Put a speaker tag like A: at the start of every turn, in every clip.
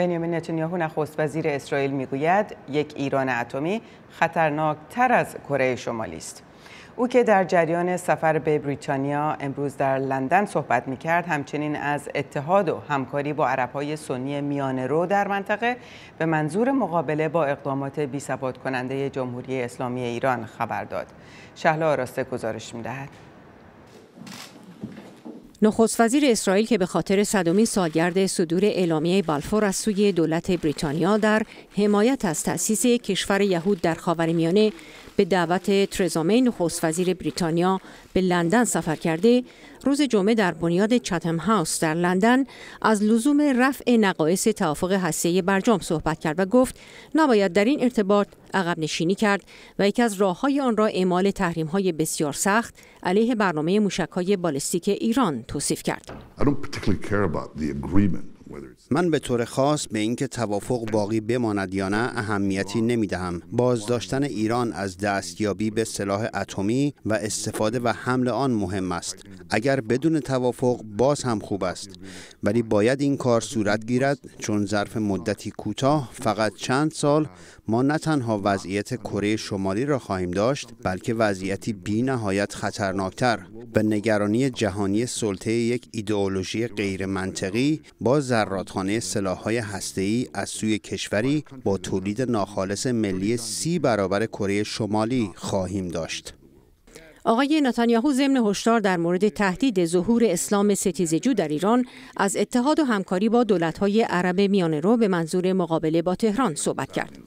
A: بنیامین نتانیاهو نخست وزیر اسرائیل میگوید یک ایران اتمی خطرناک تر از کره شمالی است او که در جریان سفر به بریتانیا امروز در لندن صحبت می کرد همچنین از اتحاد و همکاری با عرب های سنی میانه رو در منطقه به منظور مقابله با اقدامات بی کننده جمهوری اسلامی ایران خبر داد شهلا آراسته گزارش می دهد.
B: نخست وزیر اسرائیل که به خاطر صدمین سالگرد صدور اعلامیه بالفور از سوی دولت بریتانیا در حمایت از تأسیس کشور یهود در خاورمیانه به دعوت ترزامه نخست وزیر بریتانیا به لندن سفر کرده روز جمعه در بنیاد چتم هاوس در لندن از لزوم رفع نقایص توافق هسته‌ای برجام صحبت کرد و گفت نباید در این ارتباط عقب نشینی کرد و یکی از های آن را اعمال های بسیار سخت علیه برنامه های بالستیک ایران توصیف کرد.
C: من به طور خاص به اینکه توافق باقی بماند یا نه اهمیتی نمی دهم. بازداشتن ایران از دستیابی به سلاح اتمی و استفاده و حمل آن مهم است. اگر بدون توافق باز هم خوب است ولی باید این کار صورت گیرد چون ظرف مدتی کوتاه فقط چند سال ما نه تنها وضعیت کره شمالی را خواهیم داشت بلکه وضعیتی بی نهایت خطرناکتر و نگرانی جهانی سلطه یک ایدئولوژی غیر منطقی با زراتخانه سلاحهای هسته‌ای از سوی کشوری با تولید ناخالص ملی سی برابر کره شمالی خواهیم داشت.
B: آقای نتانیاهو ضمن هشدار در مورد تهدید ظهور اسلام ستیزجو در ایران از اتحاد و همکاری با دولت‌های عرب میانه رو به منظور مقابله با تهران صحبت کرد.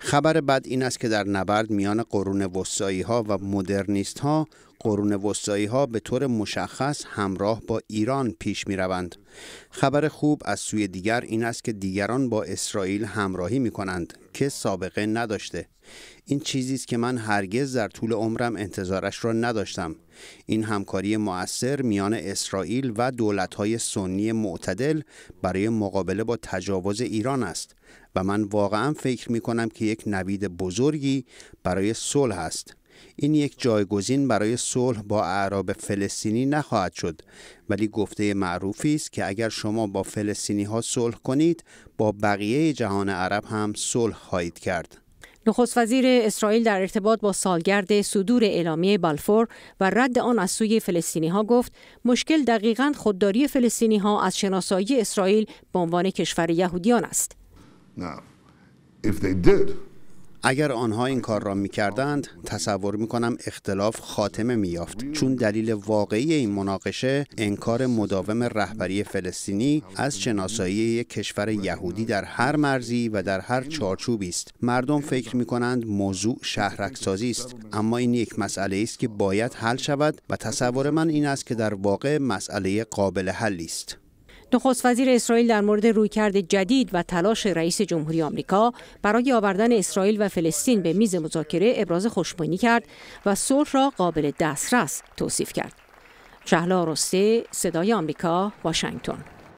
C: خبر بد این است که در نبرد میان قرون وسایی ها و مدرنیست ها قرون وسطایی ها به طور مشخص همراه با ایران پیش می روند. خبر خوب از سوی دیگر این است که دیگران با اسرائیل همراهی می کنند که سابقه نداشته. این چیزی است که من هرگز در طول عمرم انتظارش را نداشتم. این همکاری مؤثر میان اسرائیل و های سنی معتدل برای مقابله با تجاوز ایران است و من واقعا فکر می کنم که یک نوید بزرگی برای صلح است. این یک جایگزین برای صلح با اعراب فلسطینی نخواهد شد ولی گفته معروفی است که اگر شما با فلسطینی ها صلح کنید با بقیه جهان عرب هم صلح خواهید کرد
B: نخست وزیر اسرائیل در ارتباط با سالگرد صدور اعلامیه بالفور و رد آن از سوی فلسطینی ها گفت مشکل دقیقا خودداری فلسطینی ها از شناسایی اسرائیل به عنوان کشور یهودیان است.
C: اگر آنها این کار را می کردند تصور می کنم اختلاف خاتمه می یافت چون دلیل واقعی این مناقشه انکار مداوم رهبری فلسطینی از شناسایی یک کشور یهودی در هر مرزی و در هر چارچوبی است مردم فکر می کنند موضوع شهرکسازی است اما این یک مسئله است که باید حل شود و تصور من این است که در واقع مسئله قابل حلی است
B: نخست وزیر اسرائیل در مورد رویکرد جدید و تلاش رئیس جمهوری آمریکا برای آوردن اسرائیل و فلسطین به میز مذاکره ابراز خوشبینی کرد و صلح را قابل دسترس توصیف کرد. شهلا رسته صدای آمریکا واشنگتن